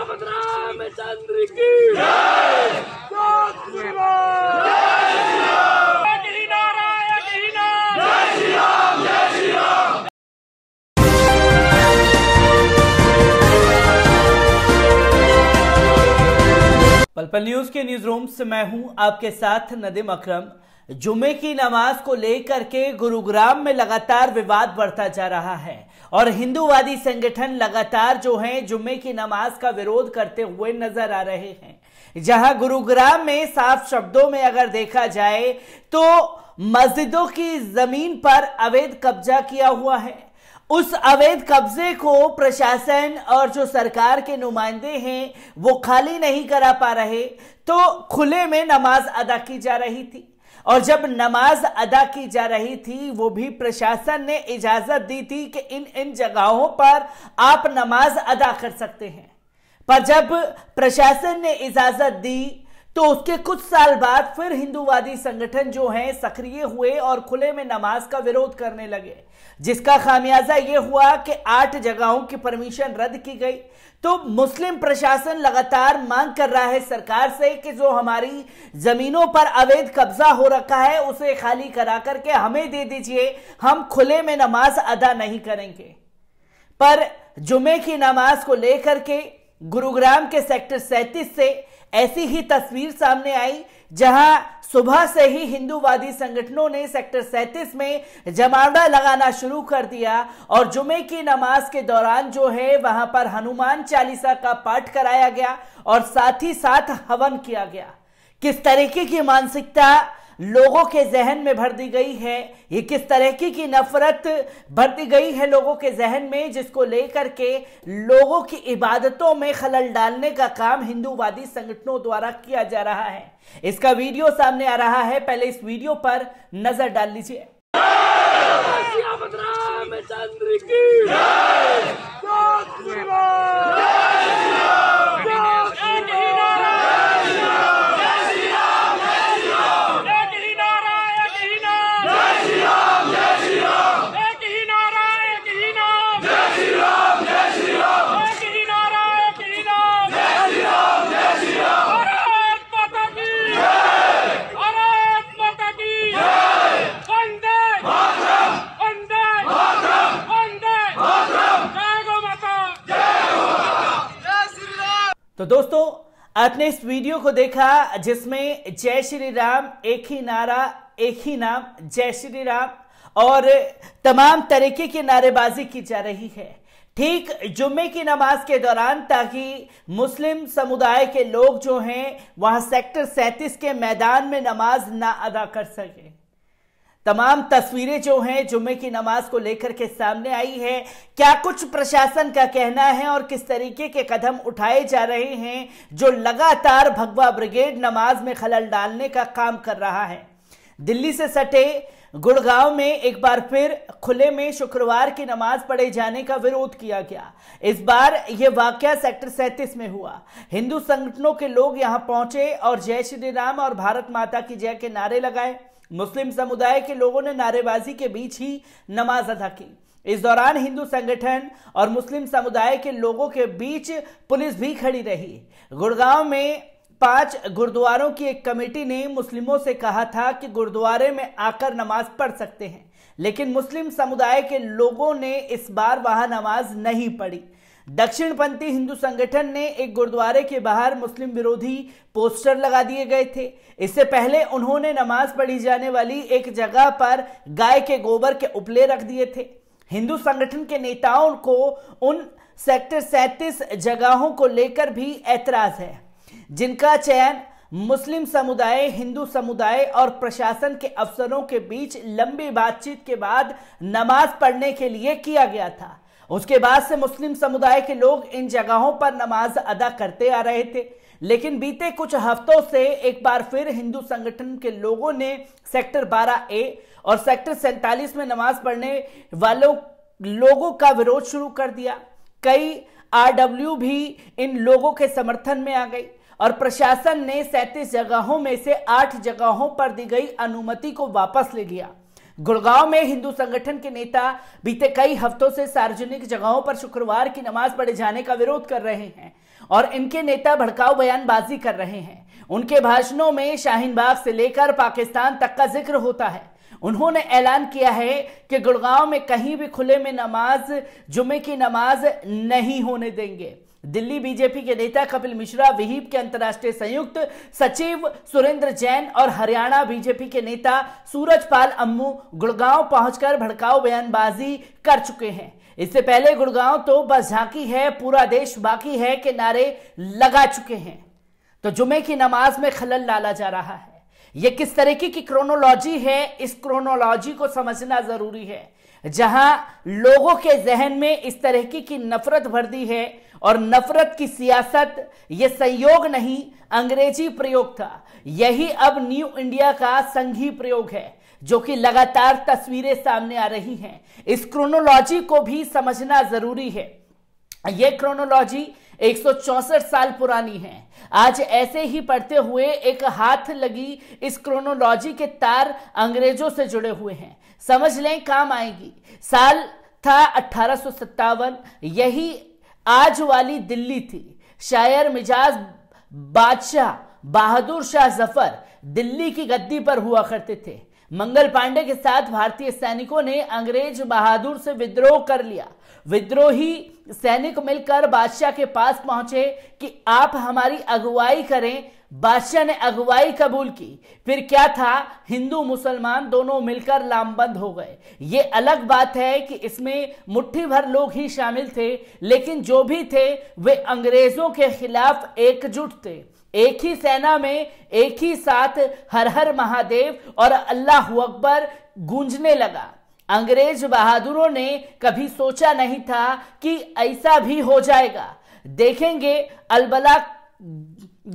राम रामचंद्र की पलपल न्यूज के newsroom से मैं हूं आपके साथ नदीम अकरम जुमे की नमाज को लेकर के गुरुग्राम में लगातार विवाद बढ़ता जा रहा है और हिंदूवादी संगठन लगातार जो हैं जुमे की नमाज का विरोध करते हुए नजर आ रहे हैं जहां गुरुग्राम में साफ शब्दों में अगर देखा जाए तो मस्जिदों की जमीन पर अवैध कब्जा किया हुआ है उस अवैध कब्जे को प्रशासन और जो सरकार के नुमाइंदे हैं वो खाली नहीं करा पा रहे तो खुले में नमाज अदा की जा रही थी और जब नमाज अदा की जा रही थी वो भी प्रशासन ने इजाजत दी थी कि इन इन जगहों पर आप नमाज अदा कर सकते हैं पर जब प्रशासन ने इजाजत दी तो उसके कुछ साल बाद फिर हिंदूवादी संगठन जो हैं सक्रिय हुए और खुले में नमाज का विरोध करने लगे जिसका खामियाजा यह हुआ कि आठ जगहों की परमिशन रद्द की गई तो मुस्लिम प्रशासन लगातार मांग कर रहा है सरकार से कि जो हमारी जमीनों पर अवैध कब्जा हो रखा है उसे खाली करा करके हमें दे दीजिए हम खुले में नमाज अदा नहीं करेंगे पर जुमे की नमाज को लेकर के गुरुग्राम के सेक्टर सैंतीस से ऐसी ही तस्वीर सामने आई जहां सुबह से ही हिंदूवादी संगठनों ने सेक्टर 37 में जमावड़ा लगाना शुरू कर दिया और जुमे की नमाज के दौरान जो है वहां पर हनुमान चालीसा का पाठ कराया गया और साथ ही साथ हवन किया गया किस तरीके की मानसिकता लोगों के जहन में भर दी गई है ये किस तरह की की नफरत भर दी गई है लोगों के जहन में जिसको लेकर के लोगों की इबादतों में खलल डालने का काम हिंदूवादी संगठनों द्वारा किया जा रहा है इसका वीडियो सामने आ रहा है पहले इस वीडियो पर नजर डाल लीजिए चंद्र की तो दोस्तों आपने इस वीडियो को देखा जिसमें जय श्री राम एक ही नारा एक ही नाम जय श्री राम और तमाम तरीके की नारेबाजी की जा रही है ठीक जुम्मे की नमाज के दौरान ताकि मुस्लिम समुदाय के लोग जो हैं वहां सेक्टर 37 के मैदान में नमाज ना अदा कर सकें तमाम तस्वीरें जो हैं जुम्मे की नमाज को लेकर के सामने आई है क्या कुछ प्रशासन का कहना है और किस तरीके के कदम उठाए जा रहे हैं जो लगातार भगवा ब्रिगेड नमाज में खलल डालने का काम कर रहा है दिल्ली से सटे गुड़गांव में एक बार फिर खुले में शुक्रवार की नमाज पढ़े जाने का विरोध किया गया इस बार यह वाक्य सेक्टर सैंतीस में हुआ हिंदू संगठनों के लोग यहां पहुंचे और जय श्री राम और भारत माता की जय के नारे लगाए मुस्लिम समुदाय के लोगों ने नारेबाजी के बीच ही नमाज अदा की इस दौरान हिंदू संगठन और मुस्लिम समुदाय के लोगों के बीच पुलिस भी खड़ी रही गुड़गांव में पांच गुरुद्वारों की एक कमेटी ने मुस्लिमों से कहा था कि गुरुद्वारे में आकर नमाज पढ़ सकते हैं लेकिन मुस्लिम समुदाय के लोगों ने इस बार वहां नमाज नहीं पढ़ी दक्षिणपंथी हिंदू संगठन ने एक गुरुद्वारे के बाहर मुस्लिम विरोधी पोस्टर लगा दिए गए थे इससे पहले उन्होंने नमाज पढ़ी जाने वाली एक जगह पर गाय के गोबर के उपले रख दिए थे हिंदू संगठन के नेताओं को उन सेक्टर सैंतीस जगहों को लेकर भी ऐतराज है जिनका चयन मुस्लिम समुदाय हिंदू समुदाय और प्रशासन के अफसरों के बीच लंबी बातचीत के बाद नमाज पढ़ने के लिए किया गया था उसके बाद से मुस्लिम समुदाय के लोग इन जगहों पर नमाज अदा करते आ रहे थे लेकिन बीते कुछ हफ्तों से एक बार फिर हिंदू संगठन के लोगों ने सेक्टर 12 ए और सेक्टर सैंतालीस में नमाज पढ़ने वालों लोगों का विरोध शुरू कर दिया कई आरडब्ल्यू भी इन लोगों के समर्थन में आ गई और प्रशासन ने सैंतीस जगहों में से आठ जगहों पर दी गई अनुमति को वापस ले लिया गुड़गांव में हिंदू संगठन के नेता बीते कई हफ्तों से सार्वजनिक जगहों पर शुक्रवार की नमाज पढ़े जाने का विरोध कर रहे हैं और इनके नेता भड़काऊ बयानबाजी कर रहे हैं उनके भाषणों में शाहीन बाग से लेकर पाकिस्तान तक का जिक्र होता है उन्होंने ऐलान किया है कि गुड़गांव में कहीं भी खुले में नमाज जुमे की नमाज नहीं होने देंगे दिल्ली बीजेपी के नेता कपिल मिश्रा विहिप के अंतर्राष्ट्रीय संयुक्त सचिव सुरेंद्र जैन और हरियाणा बीजेपी के नेता सूरजपाल अम्मू गुड़गांव पहुंचकर भड़काऊ बयानबाजी कर चुके हैं इससे पहले गुड़गांव तो बस झांकी है पूरा देश बाकी है के नारे लगा चुके हैं तो जुमे की नमाज में खलल डाला जा रहा है ये किस तरीके की क्रोनोलॉजी है इस क्रोनोलॉजी को समझना जरूरी है जहां लोगों के जहन में इस तरीके की नफरत भर दी है और नफरत की सियासत यह संयोग नहीं अंग्रेजी प्रयोग था यही अब न्यू इंडिया का संघी प्रयोग है जो कि लगातार तस्वीरें सामने आ रही हैं इस क्रोनोलॉजी को भी समझना जरूरी है यह क्रोनोलॉजी एक साल पुरानी है आज ऐसे ही पढ़ते हुए एक हाथ लगी इस क्रोनोलॉजी के तार अंग्रेजों से जुड़े हुए हैं समझ लें काम आएगी साल था अठारह यही आज वाली दिल्ली थी शायर मिजाज बादशाह बहादुर शाह जफर दिल्ली की गद्दी पर हुआ करते थे मंगल पांडे के साथ भारतीय सैनिकों ने अंग्रेज बहादुर से विद्रोह कर लिया विद्रोही सैनिक मिलकर बादशाह के पास पहुंचे कि आप हमारी अगुवाई करें बादशाह ने अगुवाई कबूल की फिर क्या था हिंदू मुसलमान दोनों मिलकर लामबंद हो गए ये अलग बात है कि इसमें मुट्ठी भर लोग ही शामिल थे लेकिन जो भी थे वे अंग्रेजों के खिलाफ एकजुट थे एक ही सेना में एक ही साथ हर हर महादेव और अल्लाह अकबर गूंजने लगा अंग्रेज बहादुरों ने कभी सोचा नहीं था कि ऐसा भी हो जाएगा देखेंगे अलबला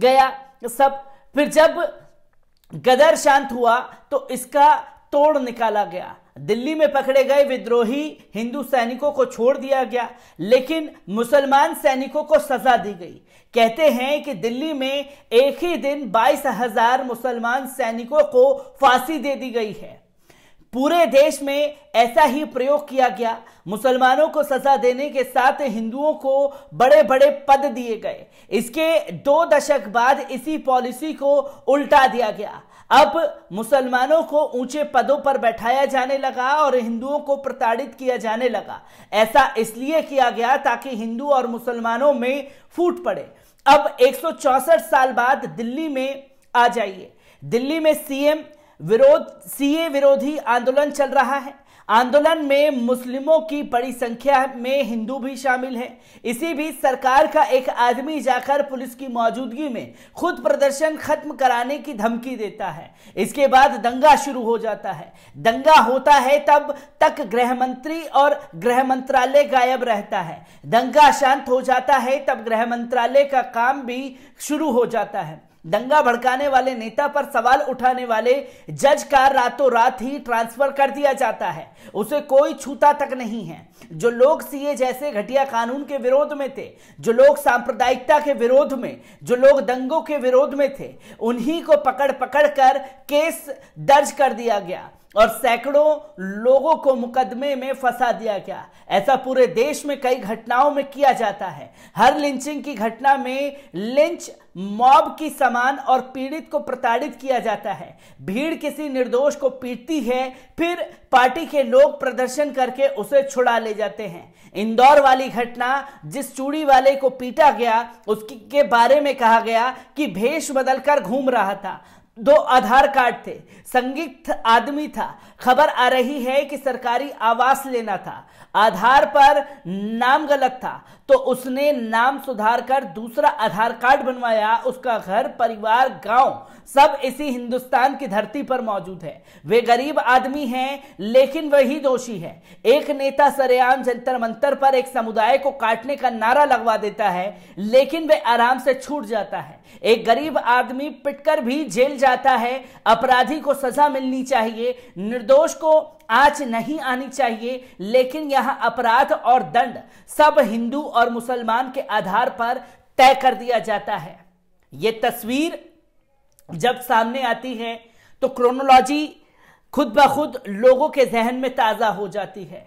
गया सब फिर जब गदर शांत हुआ तो इसका तोड़ निकाला गया दिल्ली में पकड़े गए विद्रोही हिंदू सैनिकों को छोड़ दिया गया लेकिन मुसलमान सैनिकों को सजा दी गई कहते हैं कि दिल्ली में एक ही दिन बाईस हजार मुसलमान सैनिकों को फांसी दे दी गई है पूरे देश में ऐसा ही प्रयोग किया गया मुसलमानों को सजा देने के साथ हिंदुओं को बड़े बड़े पद दिए गए इसके दो दशक बाद इसी पॉलिसी को उल्टा दिया गया अब मुसलमानों को ऊंचे पदों पर बैठाया जाने लगा और हिंदुओं को प्रताड़ित किया जाने लगा ऐसा इसलिए किया गया ताकि हिंदू और मुसलमानों में फूट पड़े अब एक साल बाद दिल्ली में आ जाइए दिल्ली में सीएम विरोध सीए विरोधी आंदोलन चल रहा है आंदोलन में मुस्लिमों की बड़ी संख्या में हिंदू भी शामिल हैं इसी बीच सरकार का एक आदमी जाकर पुलिस की मौजूदगी में खुद प्रदर्शन खत्म कराने की धमकी देता है इसके बाद दंगा शुरू हो जाता है दंगा होता है तब तक गृह मंत्री और गृह मंत्रालय गायब रहता है दंगा शांत हो जाता है तब गृह मंत्रालय का काम भी शुरू हो जाता है दंगा भड़काने वाले नेता पर सवाल उठाने वाले जज का रातों रात ही ट्रांसफर कर दिया जाता है उसे कोई छूता तक नहीं है जो लोग सीए जैसे घटिया कानून के विरोध में थे जो लोग सांप्रदायिकता के विरोध में जो लोग दंगों के विरोध में थे उन्हीं को पकड़ पकड़ कर केस दर्ज कर दिया गया और सैकड़ों लोगों को मुकदमे में फंसा दिया गया ऐसा पूरे देश में कई घटनाओं में किया जाता है हर लिंचिंग की घटना में लिंच मॉब की समान और पीड़ित को प्रताड़ित किया जाता है भीड़ किसी निर्दोष को पीटती है फिर पार्टी के लोग प्रदर्शन करके उसे छुड़ा ले जाते हैं इंदौर वाली घटना जिस चूड़ी वाले को पीटा गया उसके बारे में कहा गया कि भेष बदलकर घूम रहा था दो आधार कार्ड थे संदिग्ध आदमी था खबर आ रही है कि सरकारी आवास लेना था आधार पर नाम गलत था तो उसने नाम सुधार कर दूसरा आधार कार्ड बनवाया उसका घर परिवार गांव सब इसी हिंदुस्तान की धरती पर मौजूद है वे गरीब आदमी हैं लेकिन वही दोषी है एक नेता सरेआम जंतर मंतर पर एक समुदाय को काटने का नारा लगवा देता है लेकिन वे आराम से छूट जाता है एक गरीब आदमी पिटकर भी जेल जाता है अपराधी को सजा मिलनी चाहिए निर्दोष को आज नहीं आनी चाहिए लेकिन यह अपराध और दंड सब हिंदू और मुसलमान के आधार पर तय कर दिया जाता है यह तस्वीर जब सामने आती है तो क्रोनोलॉजी खुद ब खुद लोगों के जहन में ताज़ा हो जाती है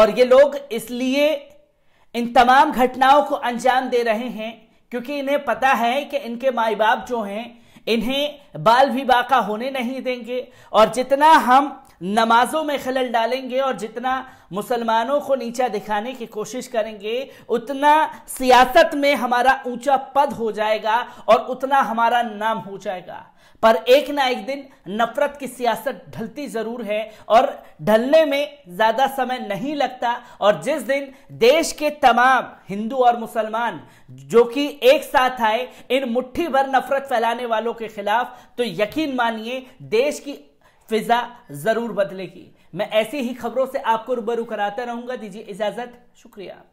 और ये लोग इसलिए इन तमाम घटनाओं को अंजाम दे रहे हैं क्योंकि इन्हें पता है कि इनके माए बाप जो हैं इन्हें बाल विवाह का होने नहीं देंगे और जितना हम नमाजों में खलल डालेंगे और जितना मुसलमानों को नीचा दिखाने की कोशिश करेंगे उतना सियासत में हमारा ऊंचा पद हो जाएगा और उतना हमारा नाम हो जाएगा पर एक ना एक दिन नफरत की सियासत ढलती जरूर है और ढलने में ज्यादा समय नहीं लगता और जिस दिन देश के तमाम हिंदू और मुसलमान जो कि एक साथ आए इन मुट्ठी भर नफरत फैलाने वालों के खिलाफ तो यकीन मानिए देश की फिजा जरूर बदलेगी मैं ऐसी ही खबरों से आपको रूबरू कराता रहूंगा दीजिए इजाजत शुक्रिया